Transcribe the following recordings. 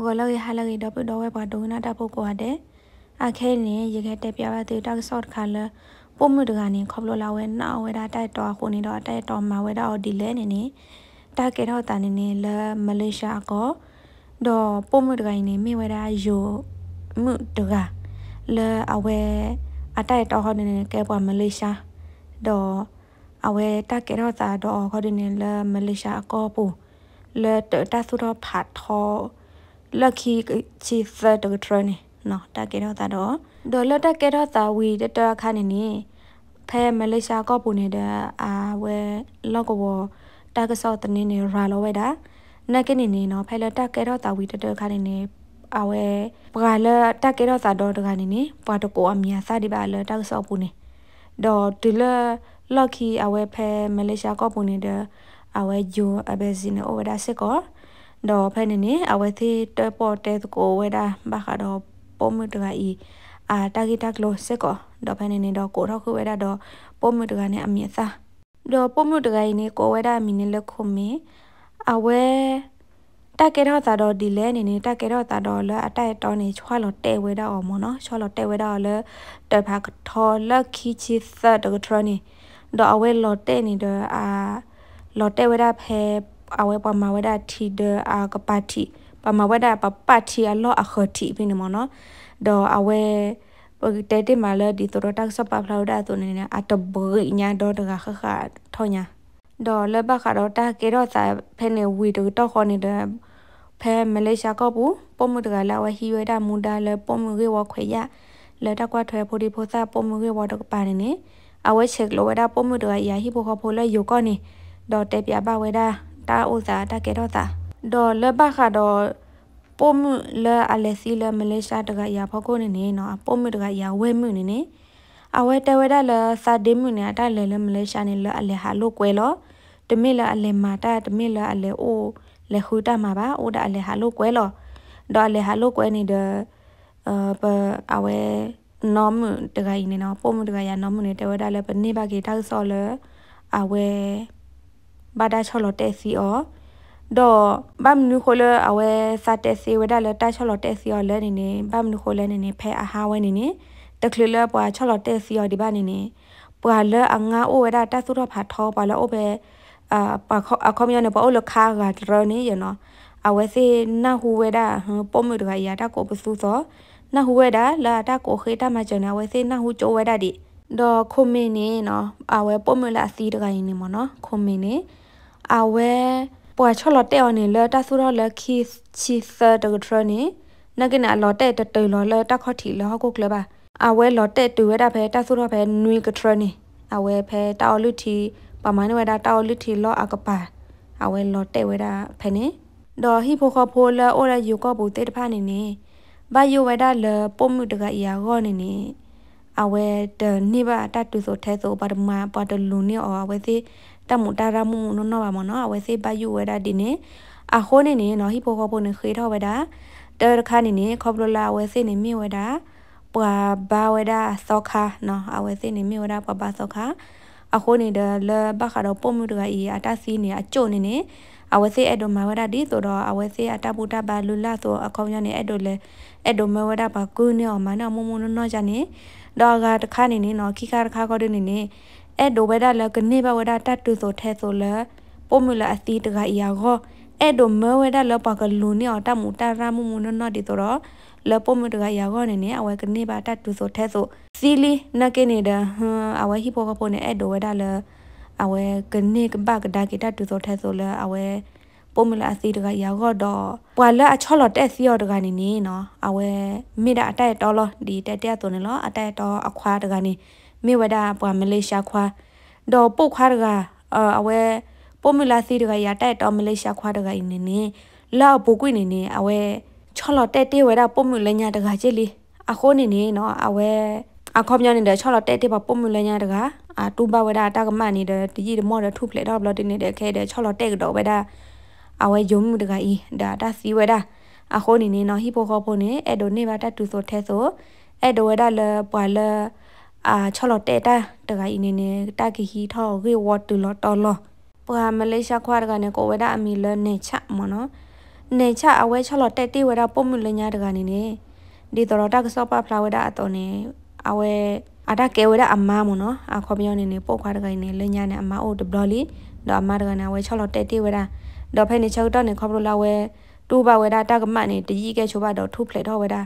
ဝလောရဟလရီတော့ပတော့ဝဲပါဒုံနာတာပုတ်ကွာတဲ့အခဲနေရခဲတက်ပြပါသေးတောက်ဆော့ခါလပုံမှုတကနေခေါပလလာဝဲနာဝဲတာတိုက်တော်ခုနေတော့တိုက်တော်မှာဝဲတော့ဒီလဲနေနေတာကေတော့တန်နေနေလမလေးရှားကောတော့ပုံမှုတကနေမိဝဲတာယိုမှုတကလအဝဲအတိုက်တော်ဟောနေနေကဲပွားမလေးရှားတော့အဝဲတက်ကေတော့တာတော့ခေါ်နေလမလေးရှားကောပူလတတဆူတော့ဖတ်ထော်လက်ခီချီဖတ်တကထရနေနော်တကေတော့တာတော့ဒေါ်လာတကေတော့တာဝီတတခါနေနေဖဲမလေးရှားကောပူနေတဲ့အဝဲလောက်ကဘောတကဆော့တနေနေရာလောဝဲတာနက်ကနေနေနော်ဖဲလက်တကေတော့တာဝီတတခါနေနေအဝဲပကလတကေတော့တာတော့တခါနေနေပွားတကိုအမြစဒီပါလက်တကဆော့ပူနေဒေါ်ဒီလလော်ခီအဝဲဖဲမလေးရှားကောပူနေတဲ့အဝဲဂျိုအဘဲစင်းအိုဝဒါစကောတော့ဖဲနေနေအဝဲသေးတဲပေါ်တဲကိုဝဲတာဘာခါတော့ပုံမှုတကဤအာတာဂီတက်လို့စက်ကောတော့ဖဲနေနေတော့ကိုထောက်ခွဲတာတော့ပုံမှုတကနဲ့အမြင်စားတော့ပုံမှုတကဤနေကိုဝဲတာမီနေလက်ခုမင်းအဝဲတက်ကေတော့သာတော့ဒီလဲနေနေတက်ကေတော့သာတော့လဲအတိုက်တော့နေချွာလို့တဲဝဲတော့အောင်မနော်ချွာလို့တဲဝဲတော့လဲတဲဖာထော်လက်ခီချီသတ်တော့ထရနေတော့အဝဲလို့တဲနေတော့အာလော်တဲဝဲတာဖဲအဝဲပမဝဒတီဒအကပတိပမဝဒပပတိအလောအခတိပြင်းမနော်ဒေါ်အဝဲပကတဲတဲမလာဒီတရတက်စပဖလာဒတုန်နေအတဘညာဒေါ်တကခခထောညာဒေါ်လဘခါတော့တာကေတော့စာဖဲနေဝီတော့ခေါနေတဲ့ဖဲမလေးရှားကဘူးပုံမှုတကလာဝဟီဝဲတာမူတာလဲပုံမှုကေဝခွေရလဲတကွာထွဲဖိုဒီဖိုစာပုံမှုကေဝတော့ပါနေနေအဝဲချက်လိုဝဲတာပုံမှုတကရာဟီဖိုခဖိုလဲယူကောနေဒေါ်တဲပြပါဝဲတာတာအိုဇာတာကေတော့တာဒေါ်လဘခါဒေါ်ပုံမူလာအလက်စီလာမလေးရှားတကရဖခုနေနေနော်ပုံမူတကရဝဲမှုနေနေအဝဲတဝဲတာလာစာဒေမှုနေတလဲလဲမလေးရှားနေလာအလက်ဟာလို့ကွဲလို့တမိလာအလက်မာတာတမိလာအလက်အိုလေခူတာမှာပါအိုတာအလက်ဟာလို့ကွဲလို့ဒေါ်လေဟာလို့ကွဲနေတဲ့အပအဝဲနောမတကရနေနော်ပုံမူတကရနောမနေတဝဲတာလဲပနေပါကေတောက်စော်လဲအဝဲဘာဒါချော်လတဲ့စီအောတော့ဘာမနုခိုလအဝဲစတဲ့စီဝဒလတာချော်လတဲ့စီအောလဲနေနေဘာမနုခိုလဲနေနေဖဲအဟာဝဲနေနေတကလလပွာချော်လတဲ့စီအောဒီဘာနေနေပွာလအငါအိုဝဒတာစုတော့ဖာထောပါလောဘဲအာပခအခေါမယနေပေါ်လခါကရနေရနော်အဝဲစေနာဟူဝဲဒါပုံမူတခါရတာကိုပစူသောနာဟူဝဲဒါလာတာကိုခေတာမကျနေဝဲစေနာဟူကျိုးဝဲဒါဒီတော့ခုမင်းနေနော်အဝဲပုံမူလာစီတခါရင်နေမနော်ခုမင်းနေအဝဲပွာချလတဲ့အနေလတဆူရလခိချီဆာတကထရနီနကနအလောတဲ့တတလလတခတိလဟကုကလပါအဝဲလောတဲ့တူဝဲတာဖဲတဆူရဖဲနွီကထရနီအဝဲဖဲတောက်လူတီပမန်ဝဲတာတောက်လူတီလောအကပါအဝဲလောတဲ့ဝဲတာဖဲနေဒေါ်ဟိဖိုခဖိုလအိုရယူကဘူတေတဖာနေနေဘာယိုဝဲတာလပုံမှုတကအရာခောနေနေအဝဲတနိဘတတူဆိုထဲဆိုပါတမပါတလူနေအော်အဝဲသေးတမူတာရမှုနော်နော်ပါမနော်အဝဲစေးပါယူဝဲတာဒီနေအခိုးနေနေနော်ဟိပိုခေါပုန်ခေထောဝဲတာတရခါနေနေခေါပလလာဝဲစေးနေမြေဝဲတာပွာဘာဝဲတာစောခါနော်အဝဲစေးနေမြေဝဲတာပွာဘာစောခါအခုနေတလဘခါတော့ပုံမှုတကအီအတစီနေအကျုံနေနေအဝစေအဲ့ဒိုမဝဒဒီဆိုတော့အဝစေအတပူတပါလူလာဆိုအခေါင်းရနေအဲ့ဒိုလေအဲ့ဒိုမဝဒပါကူနေအောင်မနမမနနောကြနေတော့ကတခါနေနေနော်ခိခါတခါကောတဲ့နေနေအဲဒိုဝဲဒါလကနေဘဝဒါတတူဆိုထဲဆိုလပိုမူလာအစီတကအီယာကိုအဲဒိုမဝဲဒါလပကလူနီအတမူတရမှုမှုနော်ဒီဆိုတော့လပိုမူတကအီယာကိုနေနေအဝဲကနေဘတတူဆိုထဲဆိုစီလီနကနေဒါဟအဝဲဟီပိုကပိုနေအဲဒိုဝဲဒါလအဝဲကနေကဘကဒါကတတူဆိုထဲဆိုလအဝဲပုံမလာစီတကရောက်တော့ပွာလအချော်လတက်စီရတကနေနေနော်အဝဲမိတာအတိုက်တော်လို့ဒီတက်တက်သွနေလို့အတိုက်တော်အခွာတကနေမေဝဒာပွာမလေးရှားခွာဒေါ်ပုတ်ခွာတကအဝဲပိုမူလာစီတကရတိုက်တော်မလေးရှားခွာတကနေနေလောက်ပုတ်ကွိနေနေအဝဲချော်လော်တက်တေးဝဲတာပိုမူလညာတကကြည်လီအခိုးနေနေနော်အဝဲအခေါ်မြောင်းနေတဲ့ချော်လော်တက်တေးပါပိုမူလညာတကအာတူဘဝဲတာတကမနေတဲ့တကြီးတမော့တဲ့ထုဖလက်တော့ဘလော့တင်နေတဲ့ခဲတဲ့ချော်လော်တက်တော့ဝဲတာအဝဲယုံမှုတကဤဒါတစီဝဲတာအခိုးနေနေနော်ဟီပိုခေါ်ဖို့နေအဲ့ဒိုနေပါတတူဆိုထဲဆိုအဲ့ဒိုဝဲတာလပွာလအာချော်လတဲတာတကအိနေနေတာကီဟီထောဂေဝတ်တူလတော်လပဟာမလေးရှားခွာတကနေကိုဝဒအမီလနေချမနော်နေချအဝဲချော်လတဲတီဝဒပုံမှုလညာတကနေနေဒီတော်တာကစောပါဖလာဝဒအတော်နေအဝဲအတာကေဝဒအမမနော်အခေါ်ပြောနေနေပုတ်ခွာတကနေလညာနေအမအိုဒဘလီတော့အမတကနေအဝဲချော်လတဲတီဝဒတော့ဖဲနေချောက်တော့နေခေါ်ပလိုလာဝဲတူပါဝဲတာတကမတ်နေတကြီးကဲချိုပါတော့ထုဖလေတော့ဝဲတာ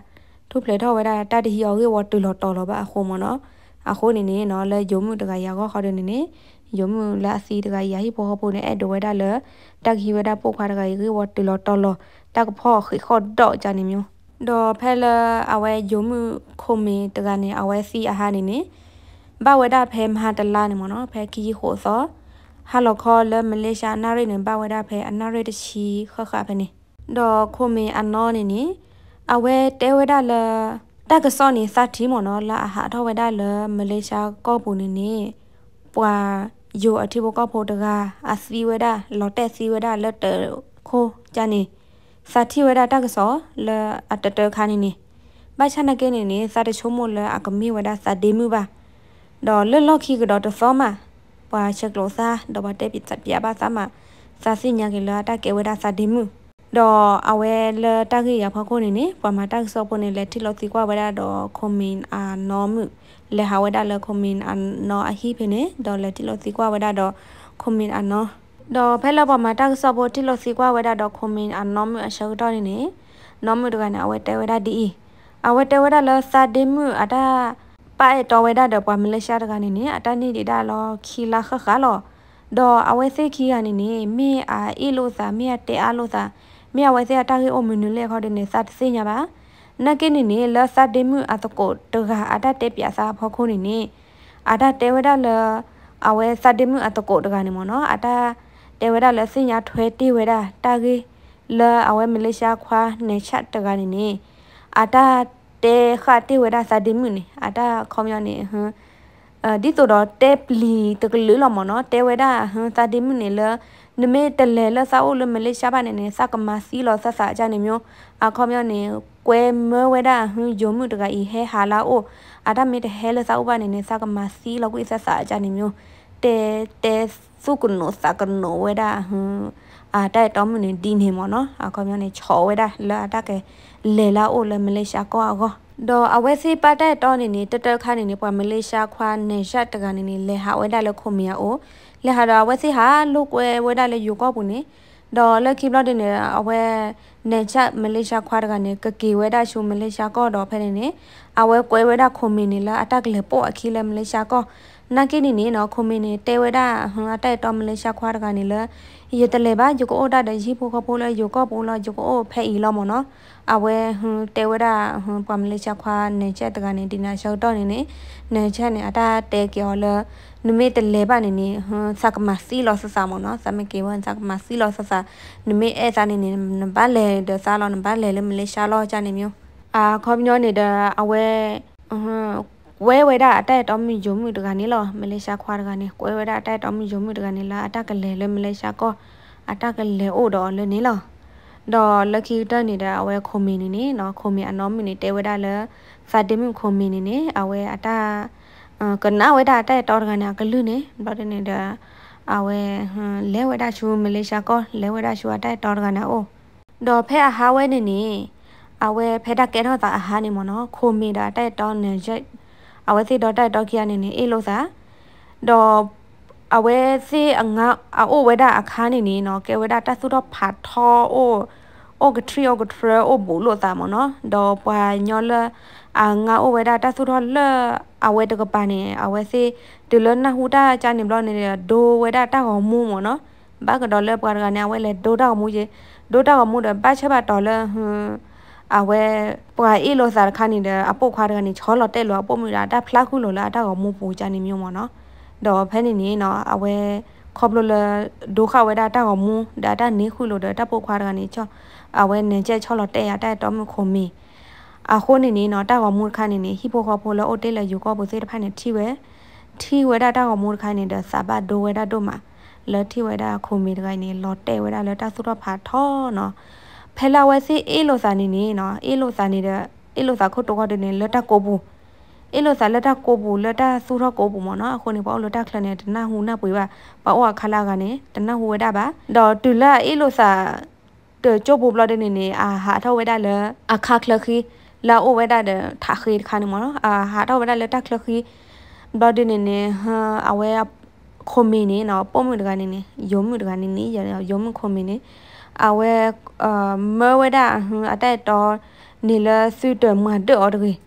ထုဖလေတော့ဝဲတာတတဟီယောကေဝတ်တူလတော်လပါအခုမနော်အခုနေနေနော်လဲယုံမှုတကရာကောခေါ်တဲ့နေနေယုံမှုလာစီတကရာဟိပေါ်ဟပေါ်နေအဲ့ဒဝဲတာလဲတက်ဟိဝဲတာပုတ်ခွာတကရာဝတ်တလတော်လတက်ဖော့ခိခေါ်တော့ကြနေမျိုးတော့ဖဲလအဝဲယုံမှုခုမင်းတကနေအဝဲစီအဟာနေနေဘဝဒဖဲမဟာတလာနေမနော်ဖဲခီဟိုသောဟာလခေါ်လဲမလေးရှားနာရိနေဘဝဒဖဲအနာရိတချီခခဖဲနေတော့ခုမင်းအနောနေနေအဝဲတဲဝဲတာလဲတကစောနေသတိမော်နော်လာဟာထောဝဒါလမလေးရှားကောပူနေနေပွာယိုအထိဘကဖို့တကအစီဝဒါလော်တက်စီဝဒါလက်တခိုးကြနေသတိဝဒါတကစောလအတတခါနေနေဘာချနကေနေနေသတချုံမလအကမီဝဒါသဒေမူပါတော့လလော့ခီကတော့တစောမှာပွာချက်လို့စားတော့ဘတဲ့ပြစ်ပြပါသမှာသစီညာကလာတကေဝဒါသဒေမူတော့အဝဲလတက်ကြီးရဖခုန်နေပမာတက်စောပုန်နေလက်တိလောက်တိကွာဝဲတော့ကွန်မင်အာနော်မှုလေဟာဝဲတာလကွန်မင်အာနော်အဟိဖိနေတော့လက်တိလောက်တိကွာဝဲတော့ကွန်မင်အာနော်တော့ဖဲလပမာတက်စောပုန်တိလောက်တိကွာဝဲတော့ကွန်မင်အာနော်မှုအရှောက်တော့နေနေနော်မှုတကနေအဝဲတဲဝဲတာဒီအဝဲတဲဝဲတာလစာဒေမှုအတာပါအတော်ဝဲတာတော့ပမလေးရှားတကနေနေအတာနေဒီတာလောခီလာခခါလောတော့အဝဲစိခီကနေနေမေအာအီလို့စာမေတဲအားလို့စာမြဝဲစရတာကေအိုမီနူလေခေါ်တဲ့နေစတ်စင်ညာပါနကိနေနေလစတေမှုအတကိုတကအတတဲ့ပြစာဖောခုနေနေအတတေဝဒလအဝဲစတေမှုအတကိုတကနေမနော်အတတေဝဒလစင်ညာထွဲတိဝဒတာကေလအဝဲမလေးရှားခွာနေချတကနေနေအတတေခတိဝဒစတေမှုနေအတခေါမျောနေဟမ်အဒီတော့တေပလီတကလူလမနော်တေဝဒဟမ်စတေမှုနေလနမေတလဲလဆောက်လမလေးရှားပါနေနေစကမစီလောဆဆာကြနေမျိုးအခေါမြောင်းနေကွဲမွဲဝဲတာဟွယုံမှုတကဤဟဲဟာလာအိုအာဒမေတဟဲလဆောက်ပါနေနေစကမစီလောကိုဆဆာကြနေမျိုးတဲတဲစုကနိုစကနိုဝဲတာဟွအာတိုက်တော်မူနေဒီနေမောနော်အခေါမြောင်းနေချော်ဝဲတာလာတကဲလေလာအိုလမလေးရှားကောအောတော့အဝဲစီပါတဲ့တော်နေနေတတခါနေနေပွားမလေးရှားခွာနေရှတ်တကနေနေလေဟာဝဲတာလခုမရအိုလေဟာတော့ဝဲစီဟာလုတ်ွယ်ဝဲတာလေယူကောက်ဘူးနေတော့လက်ခိဘလော့တင်နေအဝဲနေချမလေးရှားခွာတကနေကကေဝဲတာရှုမလေးရှားကော့တော့ဖဲနေနေအဝဲကွဲဝဲတာခုံမင်းနေလားအတက်ကလေးပို့အခီးလဲမလေးရှားကော့နာကိနေနေနော်ခုံမင်းနေတဲဝဲတာဟွန်အတက်တော့မလေးရှားခွာတကနေလားရတလေပါယကိုအတတဲ့ရီဖို့ခဖို့လဲယကိုပိုလယကိုဖဲဤလောမနော်အဝဲဟွတဲဝဒဟွပမလေးချခွာနေချက်တကနေဒီနာရှောက်တော့နေနေနေချက်နေအတာတဲကျော်လနမေတလေပါနေနေဟွစကမစီလောဆဆာမနော်စမကေဝန်စကမစီလောဆဆာနမေအဲတာနေနေနဘလေဒစာလောနဘလေလေမလေးရှာလောချနေမျိုးအာခေါပညောနေတဲ့အဝဲဟွဝဲဝဲတာအတက်တော်မီယုံမှုတကနေလောမလေးရှားခွာတကနေကွဲဝဲတာအတက်တော်မီယုံမှုတကနေလာအတက်ကလေလဲမလေးရှားကောအတက်ကလေအိုတော်လဲနေလောတော့လက်ကီတက်နေတဲ့အဝဲခုံမီနေနေနော်ခုံမီအနော်မီနေတဲဝဲတာလဲစာတင်မှုခုံမီနေနေအဝဲအတက်ကနဝဲတာအတက်တော်တကနေကလူနေတော့တဲ့နေတဲ့အဝဲလဲဝဲတာရှူမလေးရှားကောလဲဝဲတာရှူအတက်တော်တကနေအိုတော့ဖဲအဟာဝဲနေနေအဝဲဖဲတာကဲတော့တာအဟာနေမနော်ခုံမီတာအတက်တော်နေရက်အဝဲစီဒေါ်တိုက်တော့ကီအနေနဲ့အေးလို့စာဒေါ်အဝဲစီအငါအိုဝဲတာအခါနေနေနော်ကဲဝဲတာတဆုတော့ဖာထောအိုအိုကထရီအိုကထရအိုဘူလို့စာမနော်ဒေါ်ပွာညောလအငါအိုဝဲတာတဆုတော့လအဝဲတကပနေအဝဲစီဒီလနဟူတာချာနေဘလို့နေဒိုဝဲတာတောက်အောင်မူးမနော်ဘာကဒေါ်လပွာကနေအဝဲလေဒိုတောက်မူးရေဒိုတောက်မူးတော့ဘာချက်ပါဒေါ်လဟွန်းအဝဲပွာအေလိုစာခါနေတဲ့အပုတ်ခွားတဲ့ကနေချောလော်တက်လော်ပုတ်မိတာဒါဖလာခုလိုလားဒါကမူပူကြနေမျိုးမနော်တော့ဖဲနေနေနော်အဝဲခေါပလိုလဒုခဝဲဒါတာကမူဒါတာနေခုလိုတဲ့ပုတ်ခွားတဲ့ကနေချောအဝဲနေချက်ချောလော်တက်ရတဲ့တော်မခုမီအခုနေနေနော်တာကမူခါနေနေဟီပိုခေါပိုလော်အိုတက်လော်ယူကောပိုစေးတစ်ဖက်နေထီဝဲထီဝဲဒါတာကမူခါနေတဲ့စပတ်ဒိုဝဲဒါတို့မှာလော်ထီဝဲဒါခုမီတဲ့ကနေလော်တက်ဝဲဒါလော်တာစုတော့ဖာထောနော်ဖဲလာဝဲစီအေလိုစာနေနေနော်အေလိုစာနေတဲ့အေလိုစာခုတ်တော့တဲ့နေလက်တက်ကိုဘူးအေလိုစာလက်တက်ကိုဘူးလက်တက်စူတော့ကိုဘူးမနော်အခုနေပေါ့လက်တက်ခလနဲ့တနဟူနပွေပါပေါ့ဝခလာကနေတနဟူဝဲတာပါတော့တူလာအေလိုစာတချို့ဘူးဘလတဲ့နေနေအာဟာထောဝဲတာလဲအခါခလခီလာအိုဝဲတာတဲ့ထာခီခါနေမနော်အာဟာထောဝဲတာလက်တက်ခလခီဘလတဲ့နေနေဟာအဝဲခုံမင်းနေနော်ပုံမှုတကနေနေယုံမှုတကနေနေရုံမှုခုံမင်းနေအဝဲအမဝဲတာအတိုက်တော်နေလစွတ်တမတ်တော်တကြီး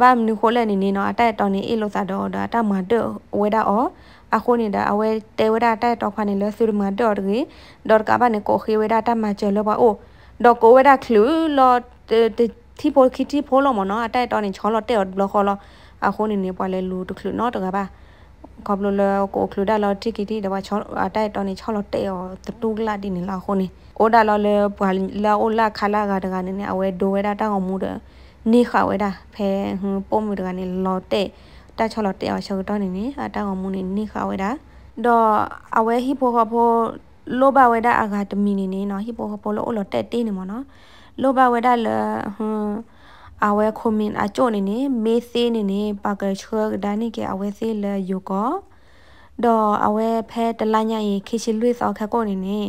ဘာမနခိုလဲနေနေတော့အတိုက်တော်နေအေလို့စားတော့တာတမတ်တော်ဝဲတာအော်အခုနေတာအဝဲတဲဝဲတာတိုက်တော်ခွနေလစွတ်မတ်တော်တကြီးဒေါ်ကဘာနေကိုခေဝဲတာတမတ်ကျလောပါအိုဒေါ်ကိုဝဲတာခလူလော်တီပိုခီတီဖိုလောမနော်အတိုက်တော်နေချောလော်တဲ့ဘလော်ခေါ်လောအခုနေနေပွားလဲလူတခလူနော်တကဘာကဘလလကိုကလူဒါလောတိကီတီတဝချောအတိုက်တော်နေချောလောတဲ့ော်တူကလာဒီနေလာခုန်နေအိုဒါလောလေဘွာလာအိုလာခလာကတကနေနေအဝဲဒိုဝဲဒါတောင်းမှုတဲ့နေခဝဲဒါဖဲဟွပုံမှုတကနေလောတဲ့တချောလောတဲ့ော်ချောတော်နေနေအတောင်းမှုနေနေခဝဲဒါတော့အဝဲဟိပိုကပိုလောဘဝဲဒါအာဂတမီနေနေနော်ဟိပိုကပိုလောအိုလောတဲ့တေးနေမော်နော်လောဘဝဲဒါလဟွန်းအဝဲခုမင်အချိုနေနေမေးသေးနေနေပါကချောဒါနိကေအဝဲသေးလေယောကဒေါ်အဝဲဖဲတလညရင်ခေရှိလွိဆောက်ခက်ကိုနေနေ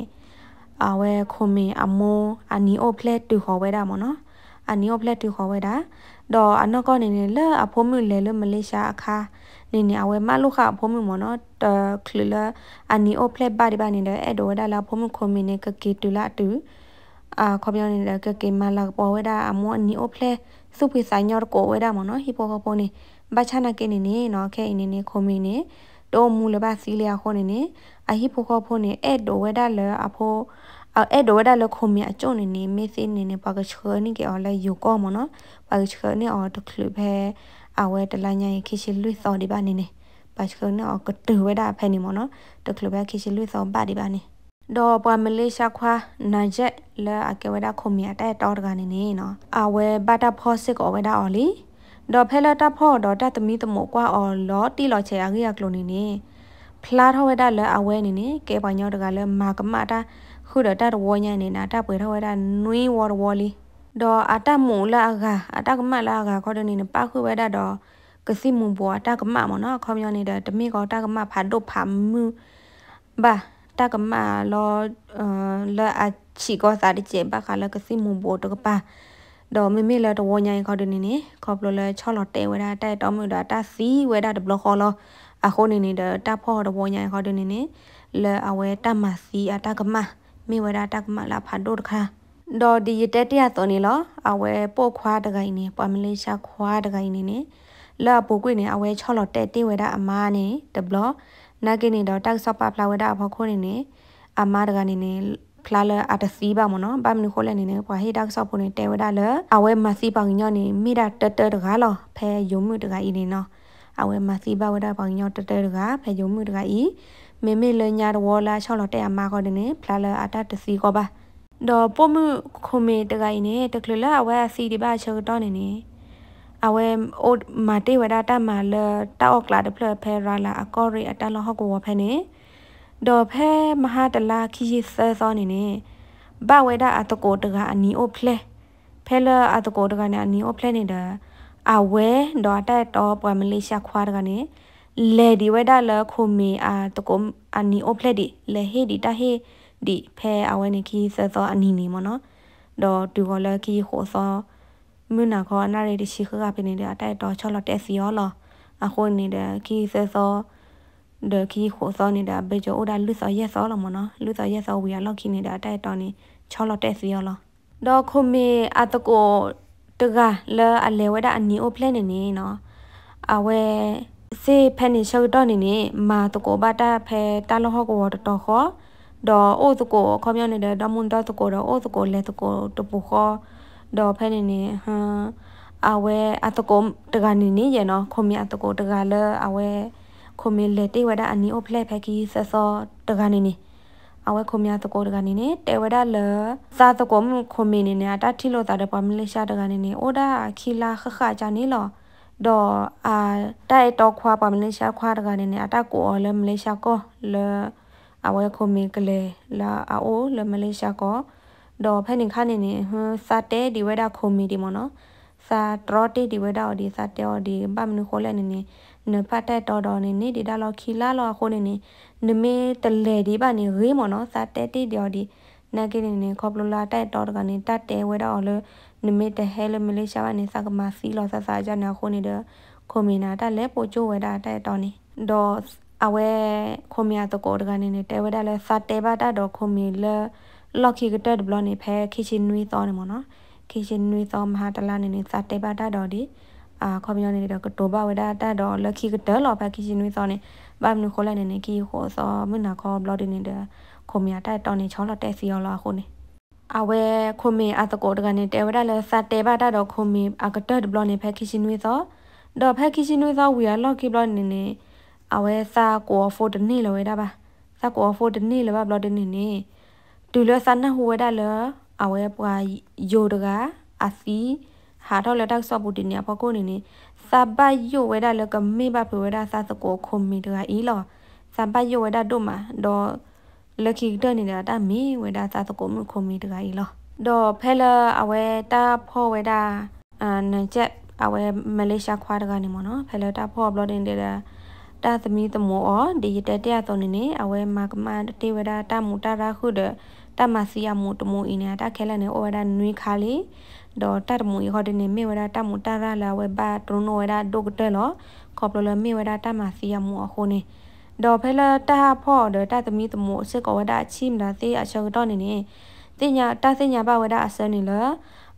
အဝဲခုမင်အမိုးအနီအိုဖလက်တူဟောဝဲတာမောနော်အနီအိုဖလက်တူဟောဝဲတာဒေါ်အနော့ကောနေနေလအဖိုးမြလေလမလေးရှာအခါနေနေအဝဲမလုခအဖိုးမြမောနော်တခလလအနီအိုဖလက်ပါဒီပါနေတယ်အဲ့တော့ဒါလာဖိုးမြခုမင်နေကကေတူလာတူအာခေါ်ပြောနေတယ်ကကေမလာပေါ်ဝဲတာအမိုးအနီအိုဖလက်စုဖိဆိုင်ညော့ကိုဝဲတာမနော်ဟီပိုဟပိုနေဘာချနာကင်းနေနေနော်ခဲနေနေခုံမင်းနေတော့မူလပါစီလျာခေါနေနေအဟီဖိုခဖိုနေအဲ့တော့ဝဲတာလဲအဖိုအဲ့တော့ဝဲတာလဲခုံမင်းအကျုံနေနေမေးစင်းနေနေပါကချေနေကေအော်လဲယူကောမနော်ပါကချေနေအော်တခလူပဲအဝဲတလညာရင်ခိရှိလွိစော်ဒီပါနေနေပါကချေနေအော်ကတူဝဲတာဖဲနေမနော်တခလူပဲခိရှိလွိစော်ပါဒီပါနေဒေါ်ပွားမလေးရှားခွာနာဂျက်လာအကဝဒါခုံမြတဲ့တော်တကနေနေနော်အဝဲဘတာဖောစစ်ကိုဝဲဒါအော်လီဒေါ်ဖဲလာတာဖောဒေါ်တသမီတမို့ကွာအော်လောတီလောချေအကြီးရကလိုနေနေဖလာထဝဲဒါလာအဝဲနေနေကဲပါညောတကလည်းမာကမတာခုတော့တတော်ဝညနေတာတပွေထဝဲဒါနွေးဝေါ်ဝေါ်လီဒေါ်အတမူလာကအတကမလာကခေါ်တဲ့နေပခုဝဲဒါတော့ကစီမူဘောအတကမမနော်ခေါ်မြောနေတာတမိကောတကမဖာတို့ဖာမူဘာตากมาลอเอ่อละอาชีก็สาดิเจบะค่ะแล้วก็ซิมูโบตกปะดอไม่มีแล้วตะวอใหญ่เขาเดนี่นี่ขอบเลยช่อหลอดเตเวดาใต้ตอมือดาตาซีเวดาดบลอคอลออะโคนี่นี่เดตาพ่อตะวอใหญ่เขาเดนี่นี่ละเอาเวตามาซีอะตากมามีเวดาตากมาละพันโดดค่ะดอดีเตเตียตัวนี้ลอเอาเวโปควาตะไกนี่ปอมเลชาควาตะไกนี่นี่ละปูกุ้ยนี่เอาเวช่อหลอดเตเตเวดาอะมานี่ตะบลอနာကိနေတော့တိုက်ဆော့ပါဖလာဝဒအဖို့ခိုးနေနေအမားတကနေနေဖလာလအတစီပါမနော်ပမနခိုးလည်းနေနေပွာဟေတိုက်ဆော့ဖို့နေတဲဝဒလအဝဲမစီပောင်ညောနေမိတာတတတကလောဖဲယုံမှုတကဤနေနော်အဝဲမစီပါဝဒပောင်ညောတတတကဖဲယုံမှုတကဤမေမေလညာဝလာချောက်လတဲအမားကောနေဖလာလအတတစီကောပါတော့ပို့မှုခုမေတကဤနေတကလလအဝဲစီဒီပါချောက်တော့နေနေအဝဲအိုမတေဝဒတာမလတောက်ကလာဒဖလဖဲရာလာအကောရီအတလဟောက်ကိုဝဖဲနေဒေါ်ဖဲမဟာတလာခီရဆဲစောနေနေဘဝေဒအတကိုတကအနီအိုဖလဲဖဲလအတကိုတကနေအနီအိုဖလဲနေတာအဝဲဒေါ်တက်တော့ပွမ်မလေးရှာခွာတကနေလေဒီဝေဒလခုမီအတကိုအနီအိုဖလဲဒီလေဟေဒီတဟေဒီဖဲအဝဲနေခီဆဲစောအနီနေမနော်ဒေါ်တူကလခီခိုစောမြနာခေါ်အနာရီတရှိခကပနေတဲ့အတိုက်တော်ချော်လတက်စီရောလအခုနေတဲ့ခီဆဲစောဒခီခိုစောနေတာဘေဂျိုအိုဒါလူစောရက်စောလမနော်လူစောရက်စောဝီရလောက်ခီနေတဲ့အတိုက်တော်နေချော်လတက်စီရောလတော့ခုမေအတကိုတကလဲအလေဝဒအနီအိုဖလဲနေနေနော်အဝဲစေဖက်နေရှောက်တော့နေနေမာတကိုဘာတာဖဲတာလဟောကိုတော်ခေါ်တော့အိုတကိုခေါ်မြောင်းနေတဲ့ဒမွန်တော့တကိုတော့အိုတကိုလဲတကိုတပူခေါ်ดอแพนี่นี่ฮะอาเวอัตโกมตกานี่นี่เยเนาะคมีอัตโกตกาเลอาเวคมีเลติวดาอันนี้โอเพลแพกีซะซอตกานี่นี่အဝဲခုမြတကောတကနေနဲ့တေဝဒလစာတကောမခုမင်းနေနဲ့တတိလို့တာတဲ့ပမလေးရှာတကနေနဲ့အိုဒါခီလာခခကြနေလောဒေါ်အာတိုက်တော့ခွာပမလေးရှာခွာတကနေနဲ့အတကိုအော်လဲမလေးရှာကောလအဝဲခုမင်းကလေးလာအိုလဲမလေးရှာကောတော့ဖက်နေခါနေနေဟွန်းစတဲဒီဝဲတာခုံမီဒီမော်နော်စာဒရော့တီဒီဝဲတာဒီစတဲော်ဒီပမနုခိုလဲနေနေနဖတ်တဲ့တော်တော်နေနေဒီတာလောက်ခီလာလောက်ခိုနေနေနမေတလေဒီပါနေရေးမော်နော်စတဲတီဒီော်ဒီနကိနေနေခေါပလိုလာတိုက်တော်တကနေတတ်တဲဝဲတာအော်လဲနမေတဟဲလမလေးရှားကနေစကမာစီလောက်ဆဆာကြနာခိုနေတယ်ခိုမီနာတက်လဲပိုချိုးဝဲတာတိုက်တော်နေတော့အဝဲခိုမီယာတကောတကနေနေတဲဝဲတာလဲစတဲပါတာတော့ခိုမီလဲလော်ခီကတက်ဘလော့နေဖဲခိချင်းနွေးတော်နေမနော်ခိချင်းနွေးတော်မဟာတလာနေနေစတေပါတာတော်ဒီအာခေါ်ပြောနေတော့ကတိုပါဝဒတာတော်လော်ခီကတက်လော်ဖဲခိချင်းနွေးတော်နေဘာမနခိုလာနေနေကီခိုစောမနာခေါ်ဘလော့ဒီနေတဲ့ခိုမြတိုက်တော်နေချောလော်တက်စီရောလာခိုနေအဝဲခုမေအတကောတကနေတဲဝဒလဲစတေပါတာတော်ခုမေအကတက်ဘလော့နေဖဲခိချင်းနွေးတော်တော့ဖက်ခိချင်းနွေးသောဝီယာလော့ခိဘလော့နေနေအဝဲစာကိုဖိုတနေ့လောဝဲတာပါစာကိုဖိုတနေ့လောဘလော့တနေ့နေတူလဆန်နဟူဝဒါလအဝဲပွားယိုဒကအစီဟာတော့လက်တောက်ဆော့ဘူးတင်ရပေါကိုနေနေစပယိုဝဒါလကမေဘဖဝဒါစသကိုခုံမီတကဤလောစပယိုဝဒါတို့မှာတော့လခိတနေတာတမီဝဒါစသကိုမခုံမီတကဤလောတော့ဖဲလာအဝဲတာဖောဝဒါအန်ချက်အဝဲမလေးရှားခွာတကနေမနော်ဖဲလာတာဖောဘလော့ဒင်းတဲ့တာသမီးသမောအောဒီတတရသွန်နေအဝဲမကမတေဝဒတာမူတာရာခုဒတမစီယမူတမူအင်းနာတခဲလနဲ့ဩဝဒနွေခါလီဒေါ်တတ်မူဟော်ဒနေမေဝဒတာမူတာရာလာဝဲဘာတရုံဝဒဒုတ်တဲလောခေါပလလမေဝဒတာမစီယမူအခုနေဒေါ်ဖဲလာတာဖော့ဒေါ်တသမီးသမောစစ်ကောဝဒချိမလာသေးအချောက်တော့နေနေတင်ညာတသိညာဘဝဒအစနေလ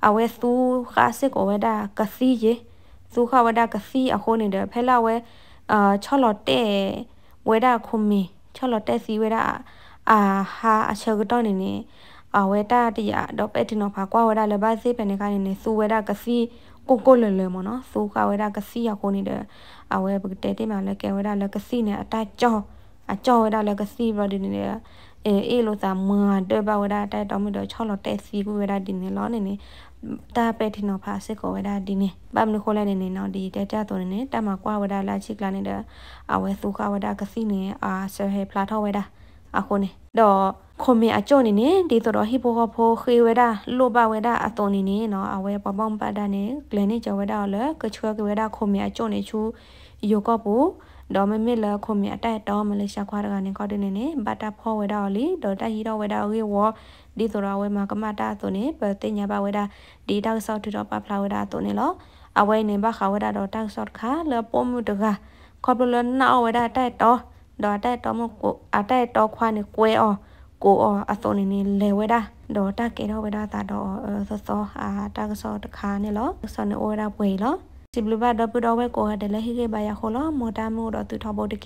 အဝဲသူခါစစ်ကောဝဒကစီရေသူခဝဒကစီအခုနေတယ်ဖဲလာဝဲအာချော်လော်တဲ့ဝဲတာခုမီချော်လော်တဲ့စီဝဲတာအာဟာအချက်ကတော့နေနေအဝဲတာတရတော့ပဲတင်တော့ဖာကွာဝဲတာလည်းပါစေပဲနေကနေနေစူဝဲတာကစီကိုကိုလွယ်လွယ်မနော်စူကဝဲတာကစီရောက်ကိုနေတယ်အဝဲတဲ့တိမှာလည်းကဲဝဲတာလည်းကစီနဲ့အတကြောအကြောဝဲတာလည်းကစီပြီးတော့ဒီနေအေးလို့သာမွန်တဲ့ပါဝဲတာတိုက်တော်မီတော့6လောက်တဲ့စီကိုဝဲတာဒီနေလောနေနေတာပဲထင်တော့ဖာစစ်ကိုဝဒါဒီနေဘာမလို့ခေါ်လဲနေနေနော်ဒီတဲတတော်နေတမကွာဝဒါလာချိကလာနေတဲ့အဝဲသူခဝဒါကစီနေအာဆဟေဖလာထောဝဒါအခုနေတော့ခွန်မအကျုံနေနေဒီတော့ဟိပိုဟဖိုခေဝဒါလိုပါဝဒါအတုံနေနေနော်အဝဲပပောင်းပဒနေဂလနေကြဝဒါလဲကချွဲကဝဒါခွန်မအကျုံနေချူယောကပူဒေါ်မမစ်လခုမြအတိုက်တော့မလေးရှားခွားတကနေခေါ်တဲ့နေနေဘတ်တာဖောဝဲတော့လီဒေါ်တိုက်ရီတော့ဝဲတော့ရေဝဒီဆိုတော့ဝဲမှာကမတာဆိုနေပတိညာပါဝဲတာဒီတောက်ဆောက်ထတော့ပဖလာဝဲတာဆိုနေလောအဝဲနေဘခဝဲတာတော့တောက်ဆော့ခါလပုံမှုတကခေါ်ပလနာဝဲတာတိုက်တော့ဒေါ်တိုက်တော့မကိုအတိုက်တော့ခွာနေကွဲအော်ကိုအော်အစုံနေနေလေဝဲတာဒေါ်တကဲတော့ဝဲတာတာတော့စောစောအာတကဆော့တခါနေလောစောနေဝဲတာပွေလောจิบลูบาดอปุดอเวโกฮะเดลฮิเกบายาโคลอมอตามูดอตุทอโบตะเก